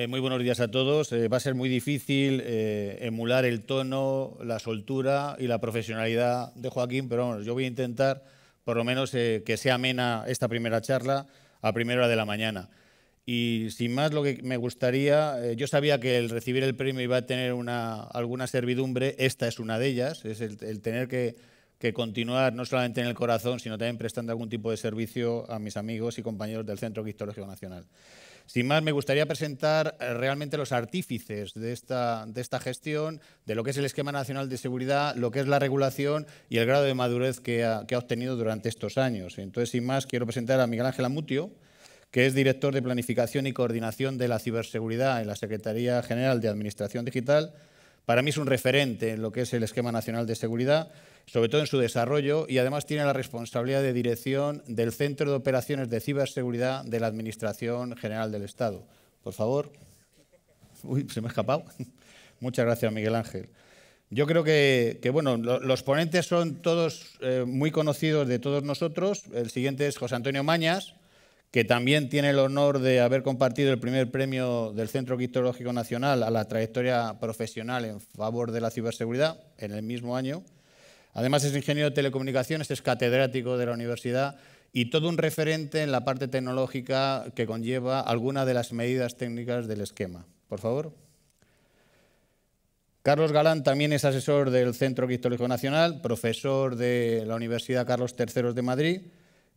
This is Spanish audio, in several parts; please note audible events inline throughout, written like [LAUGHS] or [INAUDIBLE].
Eh, muy buenos días a todos. Eh, va a ser muy difícil eh, emular el tono, la soltura y la profesionalidad de Joaquín, pero yo voy a intentar por lo menos que sea amena esta primera charla a primera hora de la mañana. Y sin más, lo que me gustaría, yo sabía que el recibir el premio iba a tener una, alguna servidumbre, esta es una de ellas, es el, tener que, que continuar no solamente en el corazón, sino también prestando algún tipo de servicio a mis amigos y compañeros del Centro Cristológico Nacional. Sin más, me gustaría presentar eh, realmente los artífices de esta, de esta gestión, de lo que es el esquema nacional de seguridad, lo que es la regulación y el grado de madurez que ha, que ha obtenido durante estos años. Entonces, sin más, quiero presentar a Miguel Ángel Amutio, que es director de Planificación y Coordinación de la Ciberseguridad en la Secretaría General de Administración Digital para mí es un referente en lo que es el esquema nacional de seguridad, sobre todo en su desarrollo, y además tiene la responsabilidad de dirección del Centro de Operaciones de Ciberseguridad de la Administración General del Estado. Por favor. Uy, se me ha escapado. [LAUGHS] Muchas gracias, Miguel Ángel. Yo creo que, bueno, los ponentes son todos eh, muy conocidos de todos nosotros. El siguiente es José Antonio Mañas, que también tiene el honor de haber compartido el primer premio del Centro Criptológico Nacional a la trayectoria profesional en favor de la ciberseguridad en el mismo año. Además es ingeniero de telecomunicaciones, es catedrático de la universidad y todo un referente en la parte tecnológica que conlleva alguna de las medidas técnicas del esquema. Por favor. Carlos Galán también es asesor del Centro Criptológico Nacional, profesor de la Universidad Carlos III de Madrid,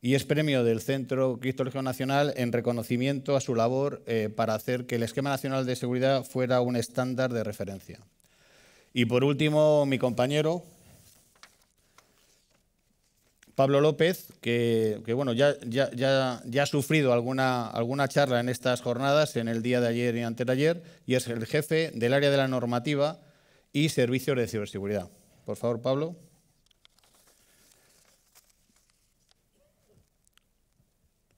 y es premio del Centro Cristológico Nacional en reconocimiento a su labor eh, para hacer que el esquema nacional de seguridad fuera un estándar de referencia. Y por último, mi compañero Pablo López, que, bueno, ya, ya, ya, ha sufrido alguna, alguna charla en estas jornadas, en el día de ayer y anteayer, y es el jefe del área de la normativa y servicios de ciberseguridad. Por favor, Pablo.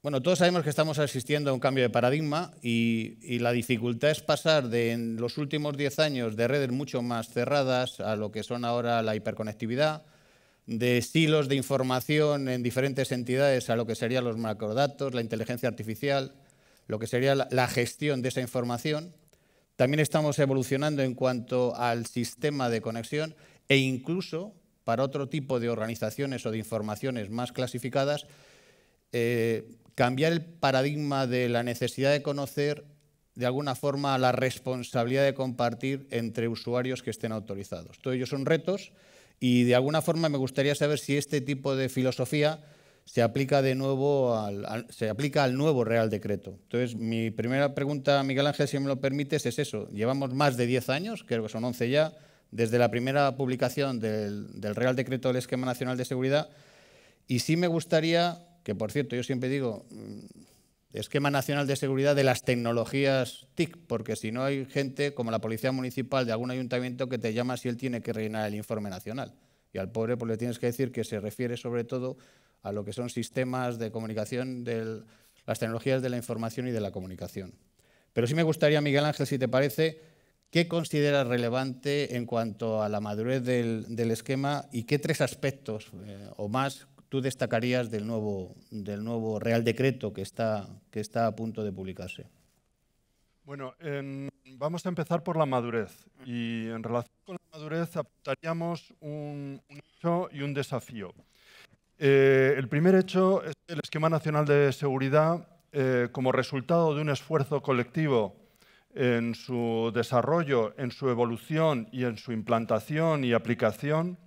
Bueno, todos sabemos que estamos asistiendo a un cambio de paradigma y, la dificultad es pasar de los últimos 10 años de redes mucho más cerradas a lo que son ahora la hiperconectividad, de silos de información en diferentes entidades a lo que serían los macrodatos, la inteligencia artificial, lo que sería la, gestión de esa información. También estamos evolucionando en cuanto al sistema de conexión e incluso para otro tipo de organizaciones o de informaciones más clasificadas, eh, cambiar el paradigma de la necesidad de conocer de alguna forma a la responsabilidad de compartir entre usuarios que estén autorizados. Todos ellos son retos y de alguna forma me gustaría saber si este tipo de filosofía se aplica de nuevo al, se aplica al nuevo Real Decreto. Entonces, mi primera pregunta, Miguel Ángel, si me lo permites, es eso. Llevamos más de 10 años, creo que son 11 ya, desde la primera publicación del, del Real Decreto del Esquema Nacional de Seguridad y sí me gustaría que por cierto yo siempre digo, mm, esquema nacional de seguridad de las tecnologías TIC, porque si no hay gente como la policía municipal de algún ayuntamiento que te llama si él tiene que rellenar el informe nacional. Y al pobre pues, le tienes que decir que se refiere sobre todo a lo que son sistemas de comunicación, de las tecnologías de la información y de la comunicación. Pero sí me gustaría, Miguel Ángel, si te parece, ¿qué consideras relevante en cuanto a la madurez del, esquema y qué tres aspectos eh, o más tú destacarías del nuevo, del nuevo Real Decreto que está, que está a punto de publicarse? Bueno, em, vamos a empezar por la madurez. Y en relación con la madurez apuntaríamos un, hecho y un desafío. Eh, el primer hecho es el Esquema Nacional de Seguridad, eh, como resultado de un esfuerzo colectivo en su desarrollo, en su evolución y en su implantación y aplicación,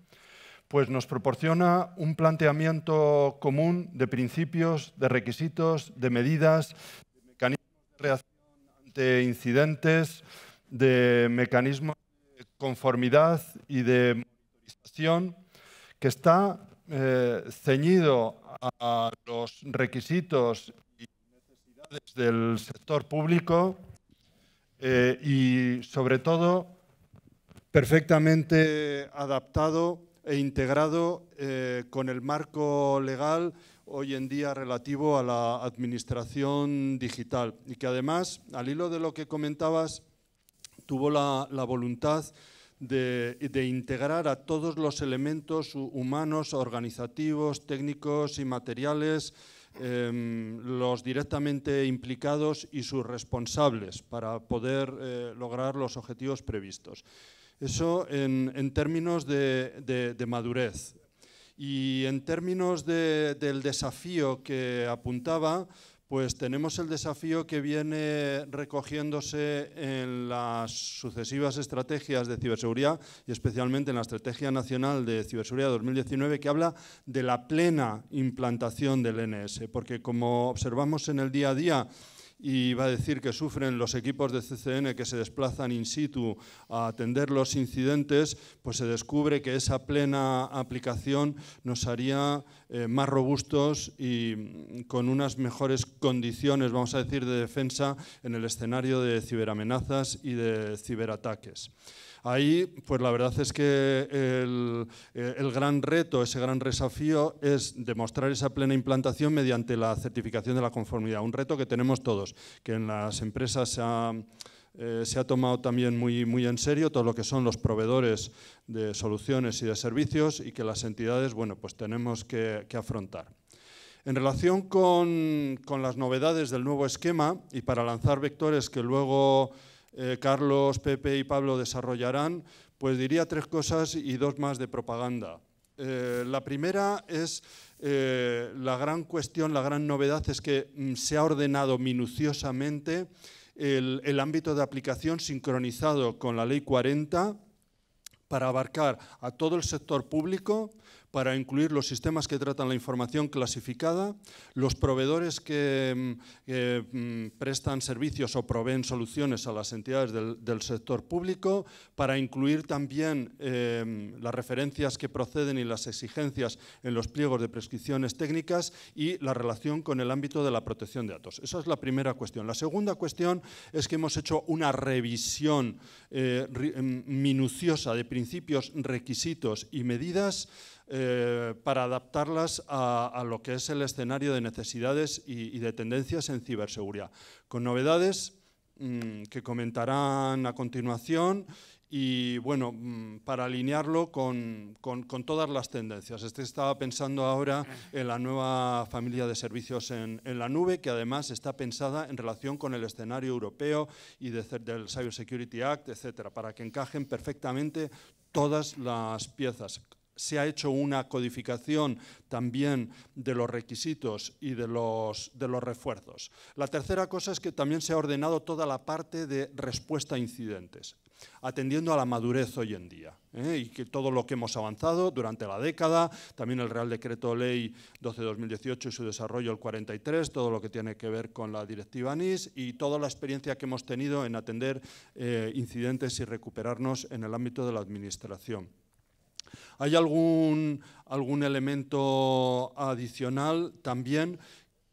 pues nos proporciona un planteamiento común de principios, de requisitos, de medidas, de mecanismos de reacción ante incidentes, de mecanismos de conformidad y de monitorización que está eh, ceñido a los requisitos y necesidades del sector público eh, y sobre todo perfectamente adaptado e integrado eh, con el marco legal hoy en día relativo a la administración digital y que además, al hilo de lo que comentabas, tuvo la, voluntad de, integrar a todos los elementos humanos, organizativos, técnicos y materiales, em, los directamente implicados y sus responsables para poder eh, lograr los objetivos previstos. Eso en, términos de, madurez. Y en términos del desafío que apuntaba, pues tenemos el desafío que viene recogiéndose en las sucesivas estrategias de ciberseguridad y especialmente en la Estrategia Nacional de Ciberseguridad 2019 que habla de la plena implantación del NS, porque como observamos en el día a día, y va a decir que sufren los equipos de CCN que se desplazan in situ a atender los incidentes, pues se descubre que esa plena aplicación nos haría eh, más robustos y mm, con unas mejores condiciones, vamos a decir, de defensa en el escenario de ciberamenazas y de ciberataques. Ahí, pues la verdad es que eh, el, gran reto, ese gran desafío es demostrar esa plena implantación mediante la certificación de la conformidad, un reto que tenemos todos, que en las empresas se ha, eh, tomado también muy, en serio todo lo que son los proveedores de soluciones y de servicios y que las entidades, bueno, pues tenemos que, afrontar. En relación con, con, las novedades del nuevo esquema y para lanzar vectores que luego eh, Carlos, Pepe y Pablo desarrollarán, pues diría tres cosas y dos más de propaganda. Eh, la primera es eh, la gran cuestión, la gran novedad es que mm, se ha ordenado minuciosamente el ámbito de aplicación sincronizado con la Ley 40 para abarcar a todo el sector público, para incluir los sistemas que tratan la información clasificada, los proveedores que mm, mm, prestan servicios o proveen soluciones a las entidades del, sector público, para incluir también em, las referencias que proceden y las exigencias en los pliegos de prescripciones técnicas y la relación con el ámbito de la protección de datos. Esa es la primera cuestión. La segunda cuestión es que hemos hecho una revisión eh, mm, minuciosa de principios, requisitos y medidas eh, para adaptarlas a, lo que es el escenario de necesidades y, de tendencias en ciberseguridad, con novedades mm, que comentarán a continuación y bueno, mm, para alinearlo con, todas las tendencias. Este estaba pensando ahora en la nueva familia de servicios en, la nube, que además está pensada en relación con el escenario europeo y del Cyber Security Act, etcétera, para que encajen perfectamente todas las piezas se ha hecho una codificación también de los requisitos y de los, refuerzos. La tercera cosa es que también se ha ordenado toda la parte de respuesta a incidentes atendiendo a la madurez hoy en día ¿eh? y que todo lo que hemos avanzado durante la década, también el Real Decreto Ley 12-2018 y su desarrollo el 43, todo lo que tiene que ver con la directiva NIS y toda la experiencia que hemos tenido en atender eh, incidentes y recuperarnos en el ámbito de la administración. Hay algún, elemento adicional también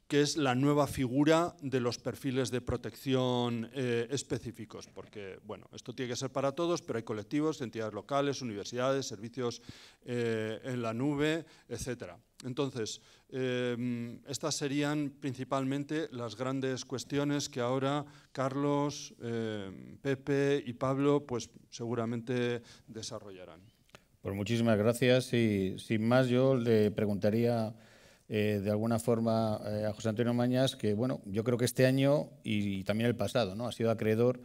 que es la nueva figura de los perfiles de protección eh, específicos, porque bueno, esto tiene que ser para todos, pero hay colectivos, entidades locales, universidades, servicios eh, en la nube, etcétera. Entonces, eh, estas serían principalmente las grandes cuestiones que ahora Carlos, Pepe y Pablo pues, seguramente desarrollarán. Pues muchísimas gracias y sin más yo le preguntaría eh, de alguna forma eh, a José Antonio Mañas que, bueno, yo creo que este año y, y también el pasado ¿no? ha sido acreedor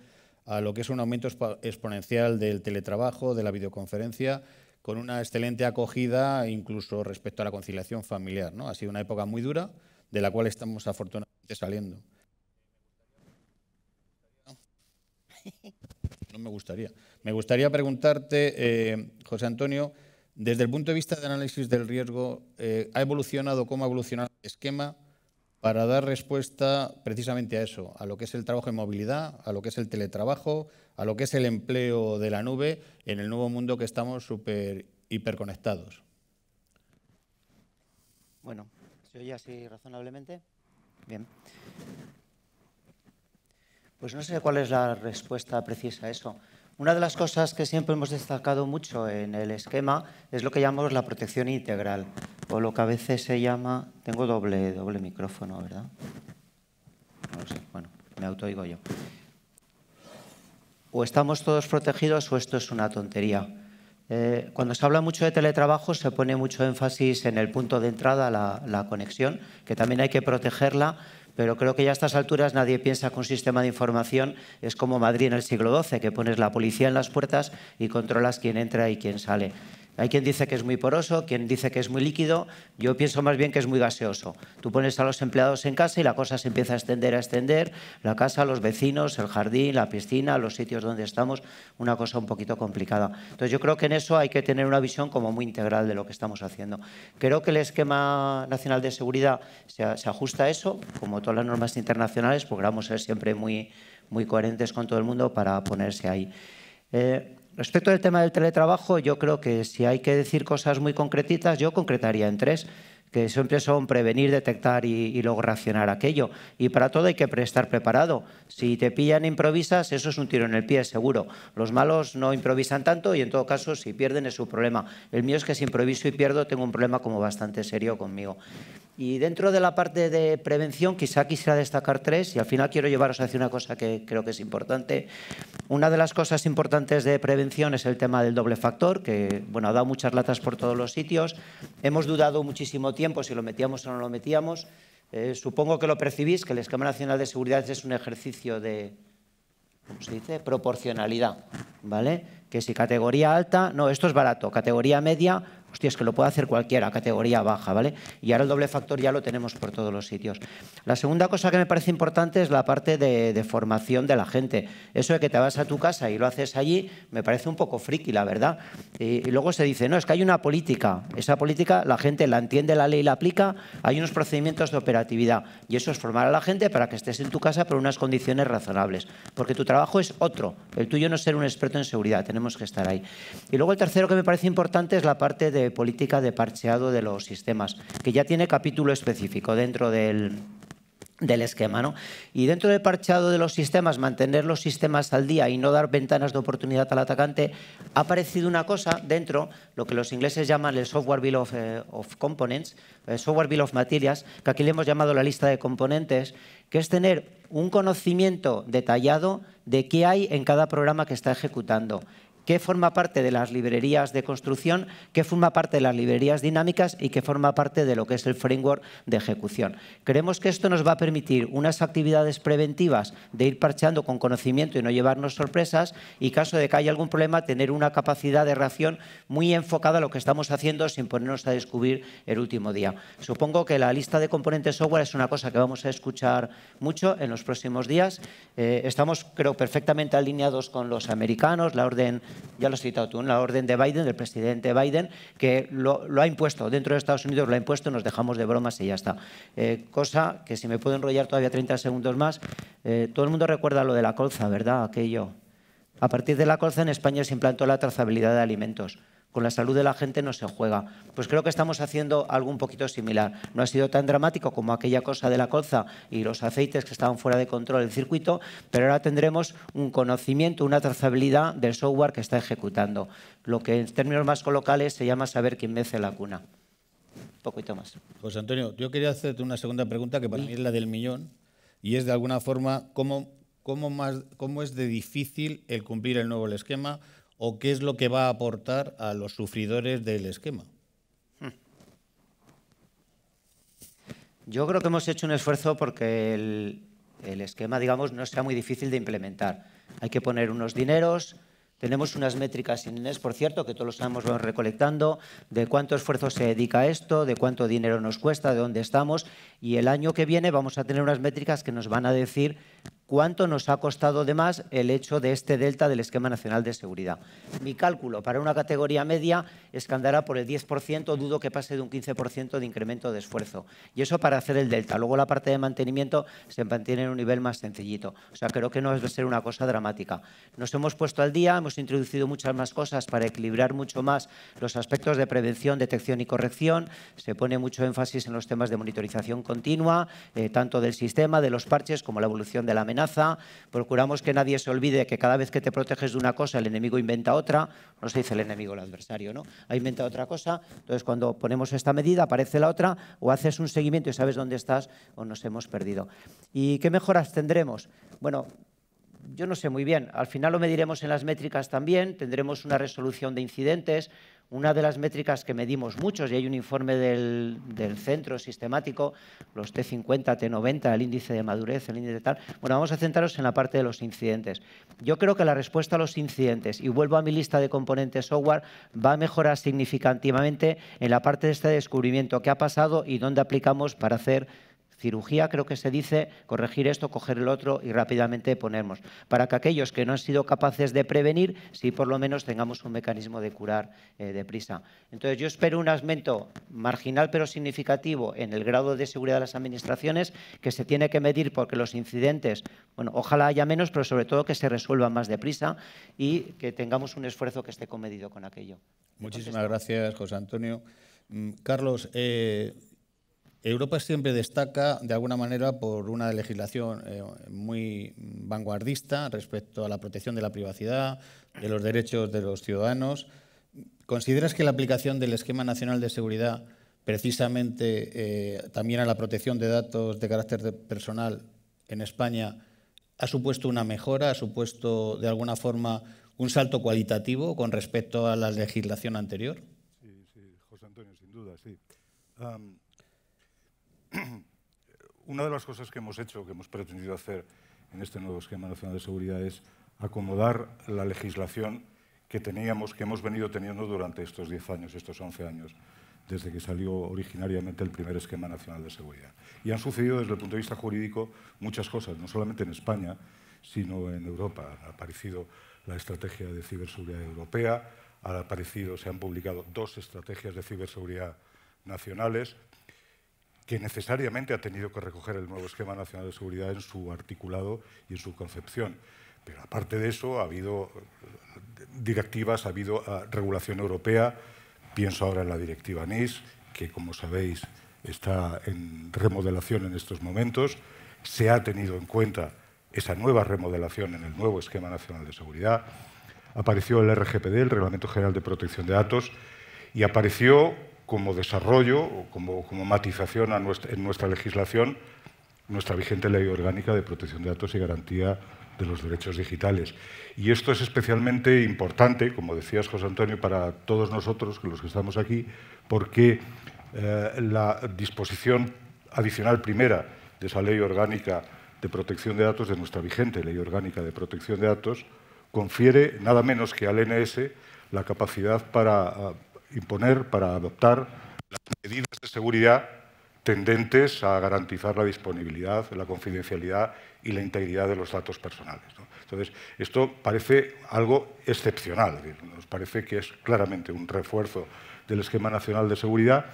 a lo que es un aumento exponencial del teletrabajo, de la videoconferencia, con una excelente acogida incluso respecto a la conciliación familiar. ¿no? Ha sido una época muy dura de la cual estamos afortunadamente saliendo. [LAUGHS] me gustaría. Me gustaría preguntarte, eh, José Antonio, desde el punto de vista del análisis del riesgo, eh, ¿ha evolucionado, cómo ha evolucionado el esquema para dar respuesta precisamente a eso, a lo que es el trabajo en movilidad, a lo que es el teletrabajo, a lo que es el empleo de la nube en el nuevo mundo que estamos súper hiperconectados? Bueno, ¿se oye así razonablemente? Bien. Pues no sé cuál es la respuesta precisa a eso. Una de las cosas que siempre hemos destacado mucho en el esquema es lo que llamamos la protección integral, o lo que a veces se llama... Tengo doble, doble micrófono, ¿verdad? No lo sé, bueno, me autoigo yo. O estamos todos protegidos o esto es una tontería. Eh, cuando se habla mucho de teletrabajo se pone mucho énfasis en el punto de entrada, la conexión, que también hay que protegerla, pero creo que ya a estas alturas nadie piensa que un sistema de información es como Madrid en el siglo XII, que pones la policía en las puertas y controlas quién entra y quién sale. Hay quien dice que es muy poroso, quien dice que es muy líquido. Yo pienso más bien que es muy gaseoso. Tú pones a los empleados en casa y la cosa se empieza a extender, a extender. La casa, los vecinos, el jardín, la piscina, los sitios donde estamos. Una cosa un poquito complicada. Entonces yo creo que en eso hay que tener una visión como muy integral de lo que estamos haciendo. Creo que el esquema nacional de seguridad se, ajusta a eso, como todo las normas internacionales, porque vamos a ser siempre muy, muy coherentes con todo el mundo para ponerse ahí. Eh, respecto al tema del teletrabajo, yo creo que si hay que decir cosas muy concretitas, yo concretaría en tres que siempre son prevenir, detectar y, luego reaccionar aquello. Y para todo hay que estar preparado. Si te pillan improvisas, eso es un tiro en el pie, seguro. Los malos no improvisan tanto y en todo caso, si pierden es su problema. El mío es que si improviso y pierdo, tengo un problema como bastante serio conmigo. Y dentro de la parte de prevención, quizá quisiera destacar tres, y al final quiero llevaros hacia una cosa que creo que es importante. Una de las cosas importantes de prevención es el tema del doble factor, que bueno, ha dado muchas latas por todos los sitios. Hemos dudado muchísimo tiempo si lo metíamos o no lo metíamos. Eh, supongo que lo percibís, que el Esquema Nacional de Seguridad es un ejercicio de, dice?, proporcionalidad, ¿vale? Que si categoría alta, no, esto es barato, categoría media, Hostia, es que lo puede hacer cualquiera, categoría baja, ¿vale? Y ahora el doble factor ya lo tenemos por todos los sitios. La segunda cosa que me parece importante es la parte de, formación de la gente. Eso de que te vas a tu casa y lo haces allí, me parece un poco friki, la verdad. Y, y luego se dice, no, es que hay una política. Esa política la gente la entiende, la ley la aplica, hay unos procedimientos de operatividad. Y eso es formar a la gente para que estés en tu casa por unas condiciones razonables. Porque tu trabajo es otro. El tuyo no es ser un experto en seguridad, tenemos que estar ahí. Y luego el tercero que me parece importante es la parte de política de parcheado de los sistemas, que ya tiene capítulo específico dentro del, esquema. ¿no? Y dentro del parcheado de los sistemas, mantener los sistemas al día y no dar ventanas de oportunidad al atacante, ha aparecido una cosa dentro, lo que los ingleses llaman el software bill of, eh, components, el software bill of materials, que aquí le hemos llamado la lista de componentes, que es tener un conocimiento detallado de qué hay en cada programa que está ejecutando, qué forma parte de las librerías de construcción, qué forma parte de las librerías dinámicas y qué forma parte de lo que es el framework de ejecución. Creemos que esto nos va a permitir unas actividades preventivas de ir parcheando con conocimiento y no llevarnos sorpresas y caso de que haya algún problema, tener una capacidad de reacción muy enfocada a lo que estamos haciendo sin ponernos a descubrir el último día. Supongo que la lista de componentes software es una cosa que vamos a escuchar mucho en los próximos días. Eh, estamos, creo, perfectamente alineados con los americanos, la orden ya lo has citado tú, en la orden de Biden, del presidente Biden, que lo, ha impuesto, dentro de Estados Unidos lo ha impuesto, nos dejamos de bromas y ya está. Eh, cosa que si me puedo enrollar todavía 30 segundos más, eh, todo el mundo recuerda lo de la colza, ¿verdad? Aquello. A partir de la colza en España se implantó la trazabilidad de alimentos. Con la salud de la gente no se juega. Pues creo que estamos haciendo algo un poquito similar. No ha sido tan dramático como aquella cosa de la colza y los aceites que estaban fuera de control del circuito, pero ahora tendremos un conocimiento, una trazabilidad del software que está ejecutando. Lo que en términos más colocales se llama saber quién mece la cuna. Un poquito más. José Antonio, yo quería hacerte una segunda pregunta que para mí es la del millón y es de alguna forma cómo, más, cómo es de difícil el cumplir el nuevo esquema o qué es lo que va a aportar a los sufridores del esquema? Hmm. Yo creo que hemos hecho un esfuerzo porque el, esquema, digamos, no sea muy difícil de implementar. Hay que poner unos dineros, tenemos unas métricas en por cierto, que todos los años vamos recolectando, de cuánto esfuerzo se dedica a esto, de cuánto dinero nos cuesta, de dónde estamos. Y el año que viene vamos a tener unas métricas que nos van a decir cuánto nos ha costado además el hecho de este delta del esquema nacional de seguridad. Mi cálculo para una categoría media es que andará por el 10%, dudo que pase de un 15% de incremento de esfuerzo. Y eso para hacer el delta. Luego la parte de mantenimiento se mantiene en un nivel más sencillito. O sea, creo que no es de ser una cosa dramática. Nos hemos puesto al día, hemos introducido muchas más cosas para equilibrar mucho más los aspectos de prevención, detección y corrección. Se pone mucho énfasis en los temas de monitorización continua, eh, tanto del sistema, de los parches, como la evolución de la amenaza procuramos que nadie se olvide que cada vez que te proteges de una cosa el enemigo inventa otra, no se dice el enemigo, el adversario, ¿no? Ha inventado otra cosa, entonces cuando ponemos esta medida aparece la otra o haces un seguimiento y sabes dónde estás o nos hemos perdido. ¿Y qué mejoras tendremos? Bueno, yo no sé muy bien. Al final lo mediremos en las métricas también, tendremos una resolución de incidentes. Una de las métricas que medimos muchos, y hay un informe del, centro sistemático, los T50, T90, el índice de madurez, el índice de tal. Bueno, vamos a centrarnos en la parte de los incidentes. Yo creo que la respuesta a los incidentes, y vuelvo a mi lista de componentes software, va a mejorar significativamente en la parte de este descubrimiento, qué ha pasado y dónde aplicamos para hacer Cirugía creo que se dice corregir esto, coger el otro y rápidamente ponernos. Para que aquellos que no han sido capaces de prevenir, sí por lo menos tengamos un mecanismo de curar eh, deprisa. Entonces yo espero un aumento marginal pero significativo en el grado de seguridad de las administraciones que se tiene que medir porque los incidentes, bueno, ojalá haya menos, pero sobre todo que se resuelvan más deprisa y que tengamos un esfuerzo que esté comedido con aquello. Muchísimas gracias, José Antonio. Mm, Carlos, eh, Europa siempre destaca de alguna manera por una legislación eh, muy vanguardista respecto a la protección de la privacidad, de los derechos de los ciudadanos. ¿Consideras que la aplicación del Esquema Nacional de Seguridad precisamente eh, también a la protección de datos de carácter personal en España ha supuesto una mejora, ha supuesto de alguna forma un salto cualitativo con respecto a la legislación anterior? Sí, sí, José Antonio, sin duda, sí. [CLEARS THROAT] una de las cosas que hemos hecho, que hemos pretendido hacer en este nuevo esquema nacional de seguridad es acomodar la legislación que teníamos, que hemos venido teniendo durante estos 10 años, estos 11 años, desde que salió originariamente el primer esquema nacional de seguridad. Y han sucedido desde el punto de vista jurídico muchas cosas, no solamente en España, sino en Europa. Ha aparecido la estrategia de ciberseguridad europea, ha aparecido, se han publicado dos estrategias de ciberseguridad nacionales, que necesariamente ha tenido que recoger el nuevo esquema nacional de seguridad en su articulado y en su concepción. Pero aparte de eso, ha habido eh, directivas, ha habido eh, regulación europea, pienso ahora en la directiva NIS, que como sabéis está en remodelación en estos momentos, se ha tenido en cuenta esa nueva remodelación en el nuevo esquema nacional de seguridad, apareció el RGPD, el Reglamento General de Protección de Datos, y apareció como desarrollo o como, como matización en nuestra legislación nuestra vigente ley orgánica de protección de datos y garantía de los derechos digitales. Y esto es especialmente importante, como decías José Antonio, para todos nosotros, los que estamos aquí, porque eh, la disposición adicional primera de esa ley orgánica de protección de datos, de nuestra vigente ley orgánica de protección de datos, confiere nada menos que al NS la capacidad para ah, imponer, para adoptar las medidas de seguridad tendentes a garantizar la disponibilidad, la confidencialidad y la integridad de los datos personales. Entonces, esto parece algo excepcional, nos parece que es claramente un refuerzo del esquema nacional de seguridad.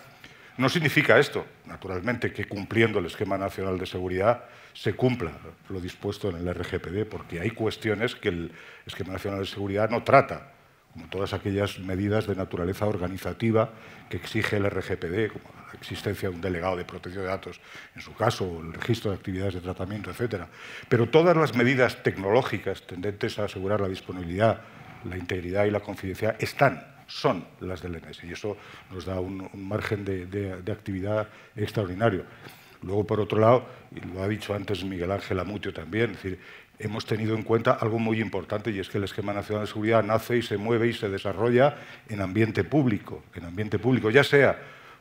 No significa esto, naturalmente, que cumpliendo el esquema nacional de seguridad se cumpla lo dispuesto en el RGPD, porque hay cuestiones que el esquema nacional de seguridad no trata como todas aquellas medidas de naturaleza organizativa que exige el RGPD, como la existencia de un delegado de protección de datos, en su caso, o el registro de actividades de tratamiento, etc. Pero todas las medidas tecnológicas tendentes a asegurar la disponibilidad, la integridad y la confidencialidad están, son las del ENES, y eso nos da un, margen de, de actividad extraordinario. Luego, por otro lado, y lo ha dicho antes Miguel Ángel Amutio también, es decir, hemos tenido en cuenta algo muy importante y es que el esquema nacional de seguridad nace y se mueve y se desarrolla en ambiente público, en ambiente público, ya sea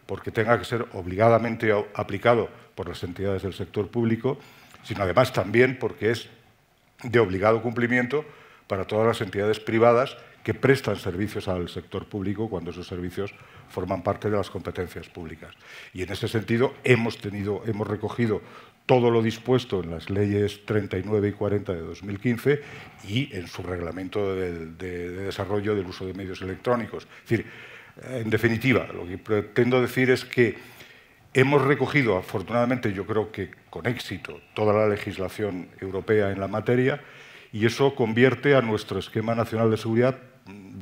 porque tenga que ser obligadamente aplicado por las entidades del sector público, sino además también porque es de obligado cumplimiento para todas las entidades privadas que prestan servicios al sector público cuando esos servicios forman parte de las competencias públicas. Y en ese sentido hemos, tenido, hemos recogido todo lo dispuesto en las leyes 39 y 40 de 2015 y en su reglamento de, desarrollo del uso de medios electrónicos. Es decir, en definitiva, lo que pretendo decir es que hemos recogido, afortunadamente, yo creo que con éxito, toda la legislación europea en la materia y eso convierte a nuestro esquema nacional de seguridad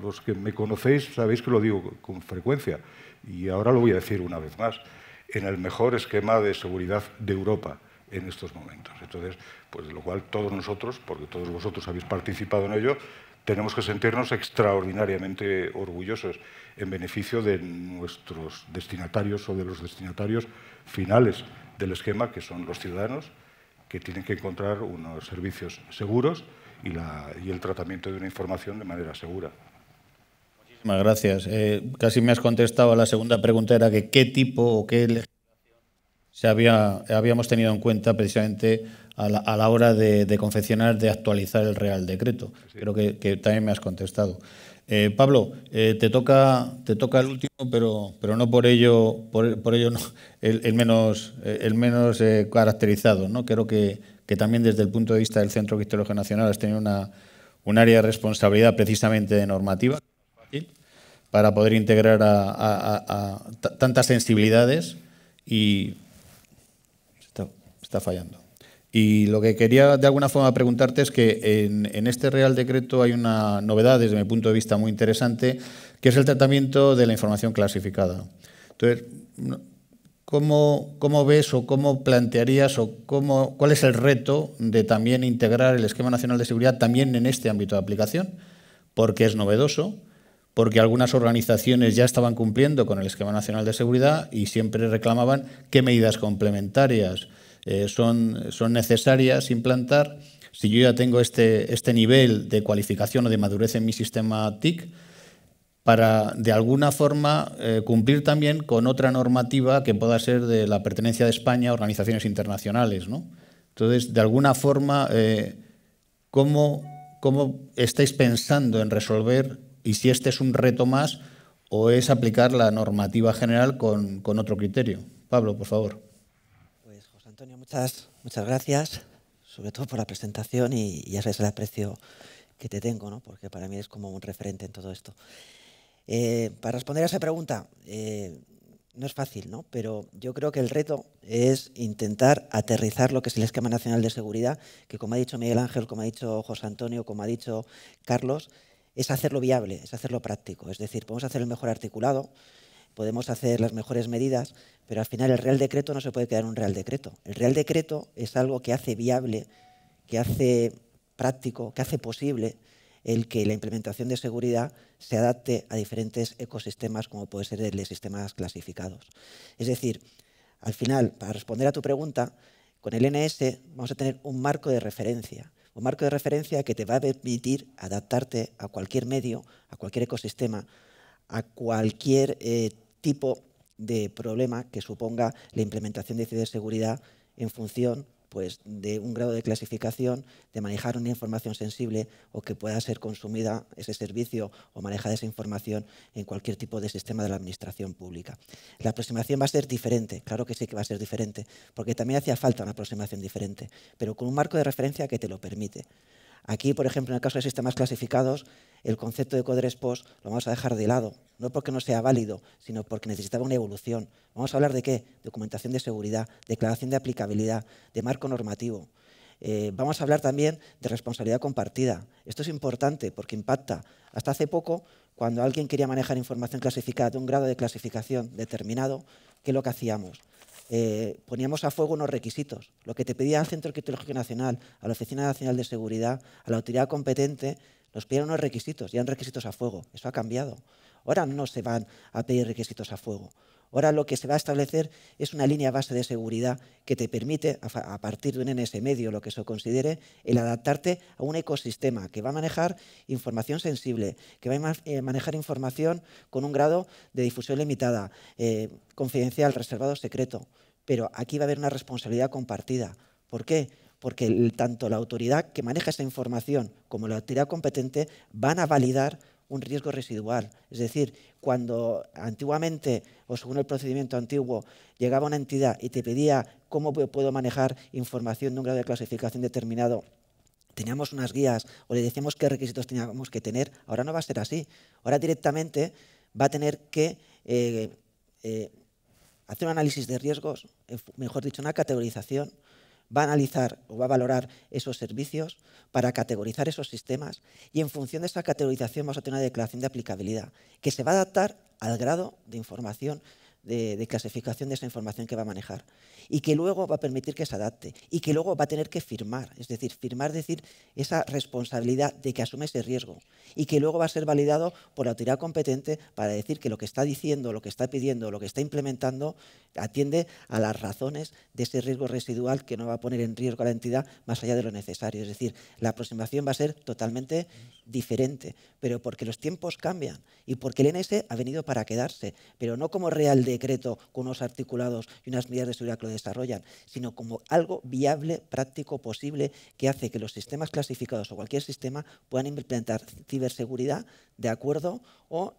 los que me conocéis sabéis que lo digo con frecuencia y ahora lo voy a decir una vez más, en el mejor esquema de seguridad de Europa en estos momentos. Entonces, pues de lo cual todos nosotros, porque todos vosotros habéis participado en ello, tenemos que sentirnos extraordinariamente orgullosos en beneficio de nuestros destinatarios o de los destinatarios finales del esquema, que son los ciudadanos, que tienen que encontrar unos servicios seguros, y, el tratamiento de una información de manera segura. Muchísimas gracias. Eh, casi me has contestado a la segunda pregunta, era que qué tipo o qué legislación se había, habíamos tenido en cuenta precisamente a la, hora de, confeccionar, de actualizar el Real Decreto. Creo que, también me has contestado. Eh, Pablo, eh, te, toca, te toca el último, pero, pero no por ello, por, ello no, el, el menos, el menos caracterizado. ¿no? Creo que que también desde el punto de vista del Centro Cristológico Nacional has tenido una, un área de responsabilidad precisamente de normativa para poder integrar a, tantas sensibilidades y está, fallando. Y lo que quería de alguna forma preguntarte es que en, en este Real Decreto hay una novedad desde mi punto de vista muy interesante, que es el tratamiento de la información clasificada. Entonces, ¿Cómo, ves o cómo plantearías o cuál es el reto de también integrar el Esquema Nacional de Seguridad también en este ámbito de aplicación? Porque es novedoso, porque algunas organizaciones ya estaban cumpliendo con el Esquema Nacional de Seguridad y siempre reclamaban qué medidas complementarias eh, son, necesarias implantar. Si yo ya tengo este, este nivel de cualificación o de madurez en mi sistema TIC, para, de alguna forma, eh, cumplir también con otra normativa que pueda ser de la pertenencia de España a organizaciones internacionales. Entonces, de alguna forma, eh, ¿cómo, estáis pensando en resolver y si este es un reto más o es aplicar la normativa general con, otro criterio? Pablo, por favor. Pues, José Antonio, muchas, muchas gracias, sobre todo por la presentación y ya sabes el aprecio que te tengo, ¿no? porque para mí es como un referente en todo esto. Eh, para responder a esa pregunta, eh, no es fácil, ¿no? Pero yo creo que el reto es intentar aterrizar lo que es el esquema nacional de seguridad, que como ha dicho Miguel Ángel, como ha dicho José Antonio, como ha dicho Carlos, es hacerlo viable, es hacerlo práctico. Es decir, podemos hacer el mejor articulado, podemos hacer las mejores medidas, pero al final el Real Decreto no se puede quedar en un Real Decreto. El Real Decreto es algo que hace viable, que hace práctico, que hace posible el que la implementación de seguridad se adapte a diferentes ecosistemas como puede ser el de sistemas clasificados. Es decir, al final, para responder a tu pregunta, con el NS vamos a tener un marco de referencia, un marco de referencia que te va a permitir adaptarte a cualquier medio, a cualquier ecosistema, a cualquier eh, tipo de problema que suponga la implementación de ciberseguridad en función pues, de un grado de clasificación, de manejar una información sensible o que pueda ser consumida ese servicio o manejar esa información en cualquier tipo de sistema de la administración pública. La aproximación va a ser diferente, claro que sí que va a ser diferente, porque también hacía falta una aproximación diferente, pero con un marco de referencia que te lo permite. Aquí, por ejemplo, en el caso de sistemas clasificados, el concepto de coderes post lo vamos a dejar de lado, no porque no sea válido, sino porque necesitaba una evolución. Vamos a hablar de qué? Documentación de seguridad, declaración de aplicabilidad, de marco normativo. Eh, vamos a hablar también de responsabilidad compartida. Esto es importante porque impacta. Hasta hace poco, cuando alguien quería manejar información clasificada de un grado de clasificación determinado, ¿qué es lo que hacíamos? Eh, poníamos a fuego unos requisitos, lo que te pedía al Centro Arqueológico Nacional, a la Oficina Nacional de Seguridad, a la autoridad competente, nos pidieron unos requisitos, y eran requisitos a fuego. Eso ha cambiado. Ahora no se van a pedir requisitos a fuego. Ahora lo que se va a establecer es una línea base de seguridad que te permite, a partir de un NS medio, lo que se considere, el adaptarte a un ecosistema que va a manejar información sensible, que va a eh, manejar información con un grado de difusión limitada, eh, confidencial, reservado, secreto. Pero aquí va a haber una responsabilidad compartida. ¿Por qué? Porque tanto la autoridad que maneja esa información como la autoridad competente van a validar un riesgo residual. Es decir, cuando antiguamente, o según el procedimiento antiguo, llegaba una entidad y te pedía cómo puedo manejar información de un grado de clasificación determinado, teníamos unas guías o le decíamos qué requisitos teníamos que tener, ahora no va a ser así. Ahora directamente va a tener que eh, eh, hacer un análisis de riesgos, mejor dicho, una categorización, va a analizar o va a valorar esos servicios para categorizar esos sistemas y en función de esa categorización vamos a tener una declaración de aplicabilidad que se va a adaptar al grado de información de, clasificación de esa información que va a manejar y que luego va a permitir que se adapte y que luego va a tener que firmar, es decir, firmar decir esa responsabilidad de que asume ese riesgo y que luego va a ser validado por la autoridad competente para decir que lo que está diciendo, lo que está pidiendo, lo que está implementando atiende a las razones de ese riesgo residual que no va a poner en riesgo a la entidad más allá de lo necesario. Es decir, la aproximación va a ser totalmente diferente, pero porque los tiempos cambian y porque el NS e ha venido para quedarse, pero no como real de decreto con unos articulados y unas medidas de seguridad que lo desarrollan, sino como algo viable, práctico, posible, que hace que los sistemas clasificados o cualquier sistema puedan implementar ciberseguridad de acuerdo o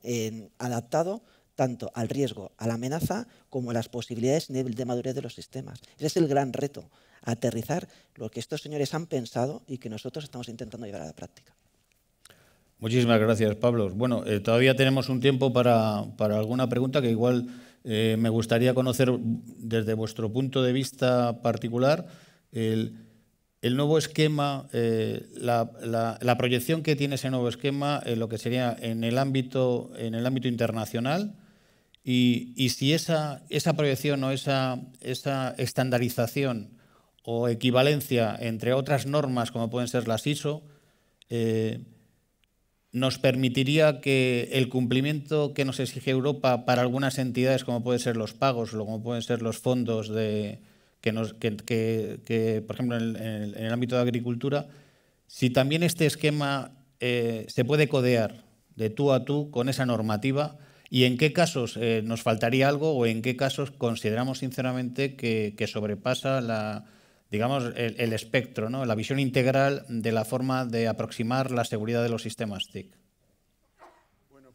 adaptado tanto al riesgo, a la amenaza, como a las posibilidades de madurez de los sistemas. Ese es el gran reto, aterrizar lo que estos señores han pensado y que nosotros estamos intentando llevar a la práctica. Muchísimas gracias, Pablo. Bueno, eh, todavía tenemos un tiempo para alguna pregunta que igual eh, me gustaría conocer desde vuestro punto de vista particular el, nuevo esquema, eh, la, proyección que tiene ese nuevo esquema en lo que sería en el ámbito, en el ámbito internacional y, si esa, esa proyección o esa, esa estandarización o equivalencia entre otras normas como pueden ser las ISO, eh, nos permitiría que el cumplimiento que nos exige Europa para algunas entidades, como pueden ser los pagos, o como pueden ser los fondos de, que, nos, por ejemplo, en el, ámbito de agricultura, si también este esquema eh, se puede codear de tú a tú con esa normativa y en qué casos eh, nos faltaría algo o en qué casos consideramos sinceramente que, sobrepasa la, digamos, el, espectro, ¿no? la visión integral de la forma de aproximar la seguridad de los sistemas TIC. Bueno,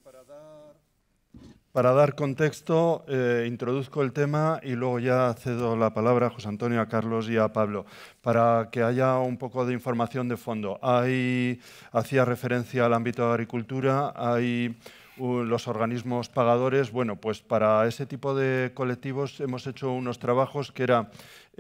para dar, contexto, eh, introduzco el tema y luego ya cedo la palabra a José Antonio, a Carlos y a Pablo, para que haya un poco de información de fondo. Hay, hacía referencia al ámbito de agricultura, hay los organismos pagadores, bueno, pues para ese tipo de colectivos hemos hecho unos trabajos que era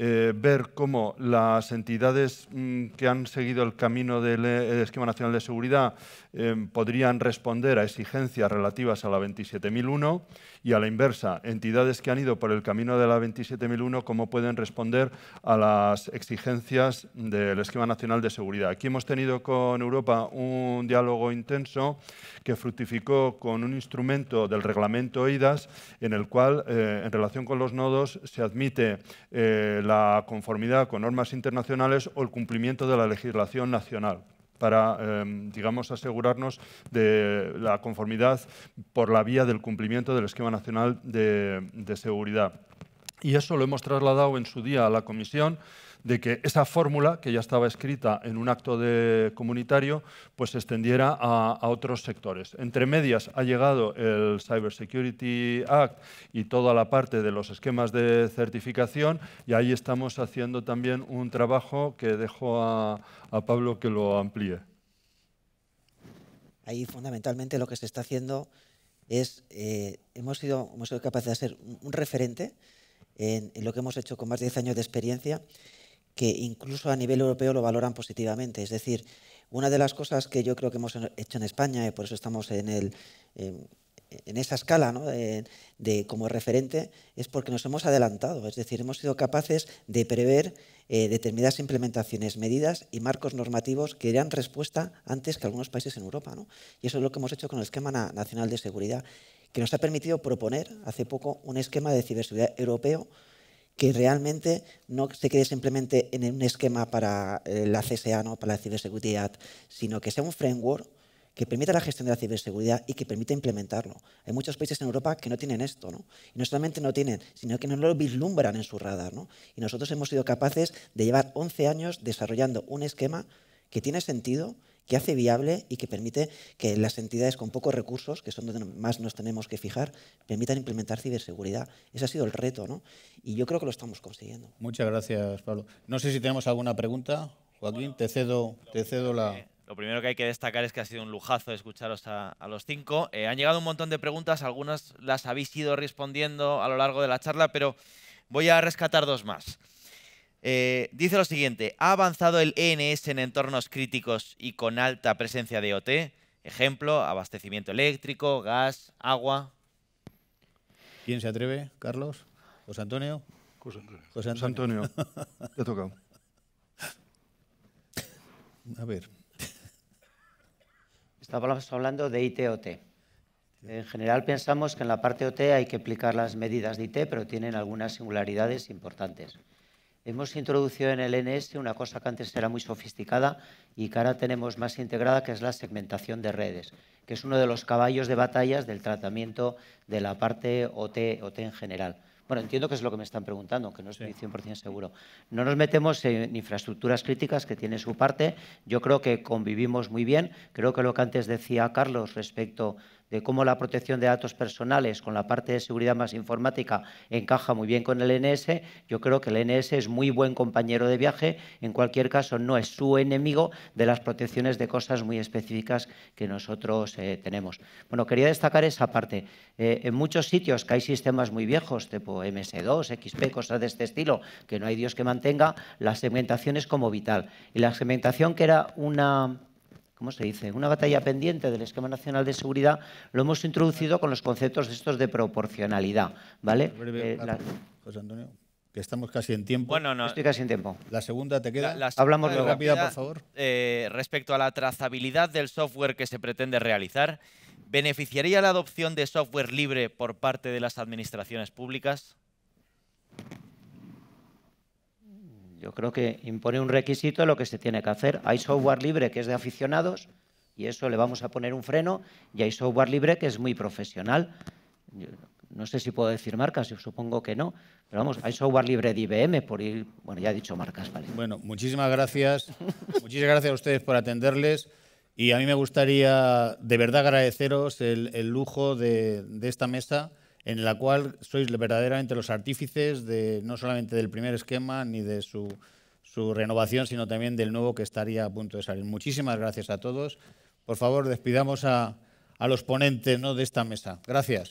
eh, ver cómo las entidades mm, que han seguido el camino del eh, Esquema Nacional de Seguridad eh, podrían responder a exigencias relativas a la 27001 y a la inversa, entidades que han ido por el camino de la 27001, cómo pueden responder a las exigencias del Esquema Nacional de Seguridad. Aquí hemos tenido con Europa un diálogo intenso que fructificó con un instrumento del reglamento EIDAS en el cual, en relación con los nodos, se admite la conformidad con normas internacionales o el cumplimiento de la legislación nacional para, em, digamos, asegurarnos de la conformidad por la vía del cumplimiento del Esquema Nacional de Seguridad. Y eso lo hemos trasladado en su día a la Comisión de que esa fórmula, que ya estaba escrita en un acto de comunitario, pues se extendiera a, otros sectores. Entre medias ha llegado el Cyber Security Act y toda la parte de los esquemas de certificación y ahí estamos haciendo también un trabajo que dejo a, Pablo que lo amplíe. Ahí fundamentalmente lo que se está haciendo es, eh, hemos, sido, hemos sido capaces de ser un referente en, en, lo que hemos hecho con más de 10 años de experiencia que incluso a nivel europeo lo valoran positivamente. Es decir, una de las cosas que yo creo que hemos hecho en España, y por eso estamos en, esa escala de, como referente, es porque nos hemos adelantado, es decir, hemos sido capaces de prever eh, determinadas implementaciones, medidas y marcos normativos que eran respuesta antes que algunos países en Europa. Y eso es lo que hemos hecho con el Esquema Nacional de Seguridad, que nos ha permitido proponer hace poco un esquema de ciberseguridad europeo que realmente no se quede simplemente en un esquema para eh, la CSA, ¿no? para la ciberseguridad, sino que sea un framework que permita la gestión de la ciberseguridad y que permita implementarlo. Hay muchos países en Europa que no tienen esto, ¿no? Y no solamente no tienen, sino que no lo vislumbran en su radar, ¿no? Y nosotros hemos sido capaces de llevar 11 años desarrollando un esquema que tiene sentido, que hace viable y que permite que las entidades con pocos recursos, que son donde más nos tenemos que fijar, permitan implementar ciberseguridad. Ese ha sido el reto, ¿no? Y yo creo que lo estamos consiguiendo. Muchas gracias, Pablo. No sé si tenemos alguna pregunta. Joaquín, te cedo, te cedo la... Lo primero que hay que destacar es que ha sido un lujazo escucharos a, los cinco. Eh, han llegado un montón de preguntas, algunas las habéis ido respondiendo a lo largo de la charla, pero voy a rescatar dos más. Eh, dice lo siguiente, ¿ha avanzado el ENS en entornos críticos y con alta presencia de OT? Ejemplo, abastecimiento eléctrico, gas, agua. ¿Quién se atreve? ¿Carlos? ¿José Antonio? José Antonio. José Antonio. [LAUGHS] Te ha tocado. A ver. Estábamos hablando de IT-OT. En general pensamos que en la parte OT hay que aplicar las medidas de IT, pero tienen algunas singularidades importantes hemos introducido en el NS una cosa que antes era muy sofisticada y que ahora tenemos más integrada, que es la segmentación de redes, que es uno de los caballos de batallas del tratamiento de la parte OT, en general. Bueno, entiendo que es lo que me están preguntando, que no estoy 100% seguro. No nos metemos en infraestructuras críticas que tiene su parte. Yo creo que convivimos muy bien. Creo que lo que antes decía Carlos respecto de cómo la protección de datos personales con la parte de seguridad más informática encaja muy bien con el NS, yo creo que el NS es muy buen compañero de viaje, en cualquier caso no es su enemigo de las protecciones de cosas muy específicas que nosotros eh, tenemos. Bueno, quería destacar esa parte. Eh, en muchos sitios que hay sistemas muy viejos, tipo MS2, XP, cosas de este estilo, que no hay Dios que mantenga, la segmentación es como vital. Y la segmentación que era una ¿cómo se dice? Una batalla pendiente del esquema nacional de seguridad lo hemos introducido con los conceptos estos de proporcionalidad, ¿vale? Eh, José Antonio, que estamos casi en tiempo. Bueno, no. Estoy casi en tiempo. La segunda te queda. Hablamos luego. Eh, respecto a la trazabilidad del software que se pretende realizar, ¿beneficiaría la adopción de software libre por parte de las administraciones públicas? yo creo que impone un requisito a lo que se tiene que hacer. Hay software libre que es de aficionados y eso le vamos a poner un freno y hay software libre que es muy profesional. no sé si puedo decir marcas, supongo que no, pero vamos, hay software libre de IBM por ir, bueno, ya he dicho marcas, vale. Bueno, muchísimas gracias. [LAUGHS] muchísimas gracias a ustedes por atenderles. Y a mí me gustaría de verdad agradeceros el, lujo de esta mesa en la cual sois verdaderamente los artífices de no solamente del primer esquema ni de su, renovación, sino también del nuevo que estaría a punto de salir. Muchísimas gracias a todos. Por favor, despidamos a, los ponentes de esta mesa. gracias.